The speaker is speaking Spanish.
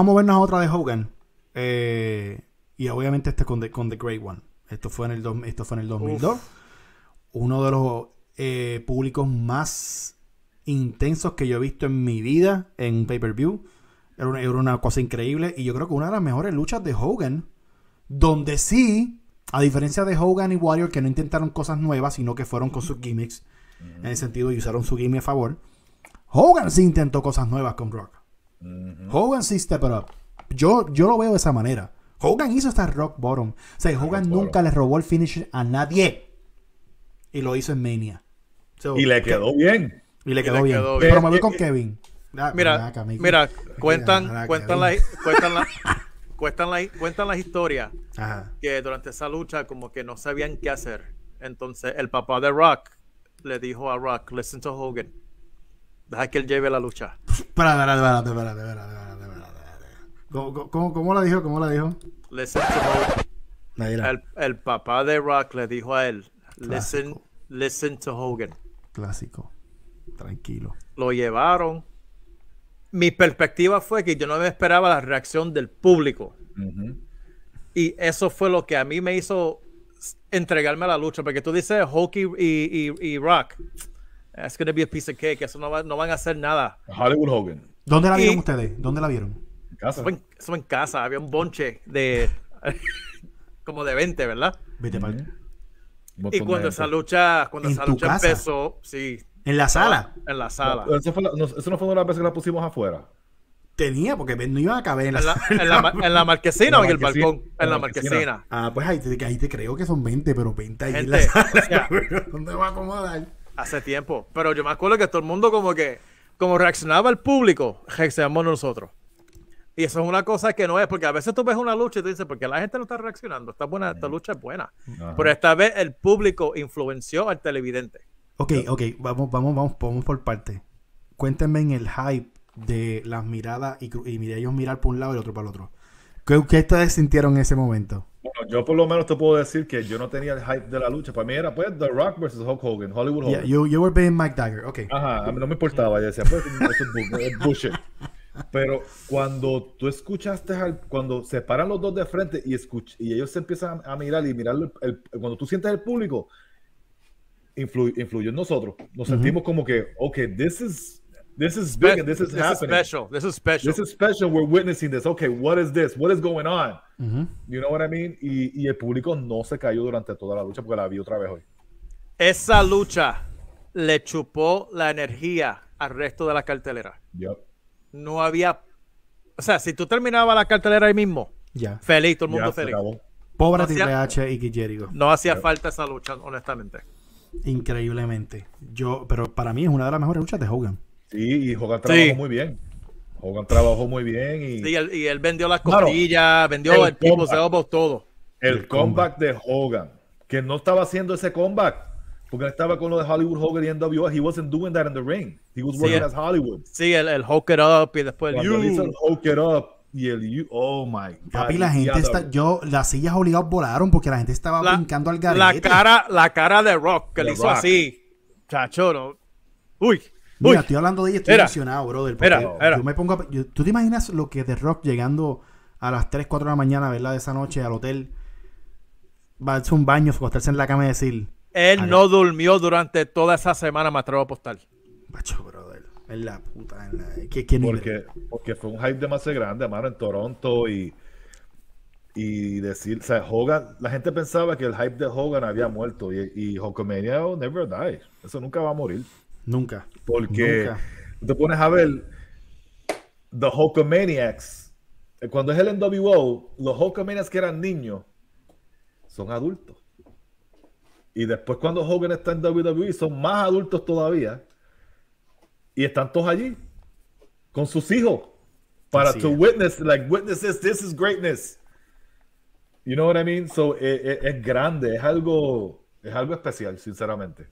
Vamos a vernos a otra de Hogan. Eh, y obviamente este con The, con The Great One. Esto fue en el, esto fue 2002. Uno de los eh, públicos más intensos que yo he visto en mi vida en pay-per-view. Era una, cosa increíble. Y yo creo que una de las mejores luchas de Hogan. Donde sí, a diferencia de Hogan y Warrior, que no intentaron cosas nuevas, sino que fueron con sus gimmicks. En el sentido y usaron su gimmick a favor. Hogan sí intentó cosas nuevas con Rock. Hogan sí step up. Yo, yo lo veo de esa manera. Hogan hizo esta rock bottom. O sea, Hogan nunca le robó el finish a nadie. Y lo hizo en Mania. y le quedó bien. Y le quedó, bien. Pero me voy con Kevin. mira, cuentan, cuentan, la, cuentan, cuentan, las historias que durante esa lucha como que no sabían qué hacer. Entonces el papá de Rock le dijo a Rock, listen to Hogan, deja que él lleve la lucha. Espérate, ¿Cómo, cómo, cómo la dijo? ¿Cómo la dijo? Listen El, papá de Rock le dijo a él, listen, listen to Hogan. Clásico. Tranquilo. Lo llevaron. Mi perspectiva fue que yo no me esperaba la reacción del público. Y eso fue lo que a mí me hizo entregarme a la lucha, porque tú dices Hockey y, y, y Rock. Es gonna be a piece of cake. Eso no, van a hacer nada. Hollywood Hogan. ¿Dónde la vieron ustedes? ¿Dónde la vieron? En casa. Eso en, en casa. Había un bonche de. como de 20, ¿verdad? 20 para Y cuando esa lucha, cuando esa lucha empezó, sí. ¿En la sala? En la sala. eso, no, eso, no, fue una de las veces que la pusimos afuera. Tenía, porque no iba a caber en la, sala. En la, marquesina o en el balcón. En la marquesina. Ah, pues ahí te, ahí te creo que son 20, pero 20 ahí en la sala. ¿Dónde va a acomodar? Hace tiempo. Pero yo me acuerdo que todo el mundo como que, como reaccionaba el público, reaccionamos nosotros. Y eso es una cosa que no es, porque a veces tú ves una lucha y tú dices, porque la gente no está reaccionando, está buena, esta lucha es buena. Pero esta vez el público influenció al televidente. Ok, ok, vamos, vamos, vamos, vamos por parte. Cuéntenme en el hype de las miradas y, y ellos mirar por un lado y el otro para el otro. qué ustedes sintieron en ese momento? Bueno, yo por lo menos te puedo decir que yo no tenía el hype de la lucha. Para mí era pues The Rock versus Hulk Hogan, Hollywood Hogan. Yeah, you, you were being Mike Dagger, ok. Ajá, a mí no me importaba. Yo decía, pues eso es bullshit. Pero cuando tú escuchaste, al, cuando se paran los dos de frente y, escuch, y ellos se empiezan a, mirar y mirar, el, cuando tú sientes el público, influye influyó en nosotros. Nos sentimos como que, ok, this is, this is big and this is this happening. Is special. This is special. This is special. We're witnessing this. Okay, what is this? What is going on? You know Y, el público no se cayó durante toda la lucha porque la vi otra vez hoy. Esa lucha le chupó la energía al resto de la cartelera. No había. O sea, si tú terminabas la cartelera ahí mismo, ya feliz, todo el mundo feliz. Pobre no y Guillermo. No hacía falta esa lucha, honestamente. Increíblemente. Yo, pero para mí es una de las mejores luchas de Hogan. Sí, y Hogan trabajó muy bien. Hogan trabajó muy bien. Y, él, y él vendió las costillas, vendió el, el tipo, se todo. El, comeback, de Hogan, que no estaba haciendo ese comeback. Porque él estaba con lo de Hollywood Hogan y NWA. He wasn't doing that in the ring. He was working eh. as Hollywood. Sí, el, el It Up y después el You hizo el It Up y el you, Oh my God. Papi, la gente está. Yo, las sillas obligadas volaron porque la gente estaba brincando al garete. La cara, la cara de Rock que le hizo así. Chacho, Uy. Mira, estoy hablando de ella, estoy emocionado, brother. Porque ¿Tú te imaginas lo que The Rock llegando a las 3, 4 de la mañana, ¿verdad? De esa noche al hotel, va a hacer un baño, acostarse en la cama y decir. Él no durmió durante toda esa semana, me atrevo a apostar. Macho, brother. En la puta. ¿qué, porque, porque fue un hype demasiado grande, hermano, en Toronto y. Y decir, o sea, Hogan, la gente pensaba que el hype de Hogan había muerto y, y Hulkamania never dies. Eso nunca va a morir. Nunca. Porque te pones a ver The Hulkamaniacs. Cuando es el NWO, los Hulkamaniacs que eran niños son adultos. Y después cuando Hogan está en WWE son más adultos todavía. Y están todos allí con sus hijos para to witness, like witnesses, this is greatness. You know what I mean? So, es, eh, eh, es, grande, es algo, es algo especial, sinceramente.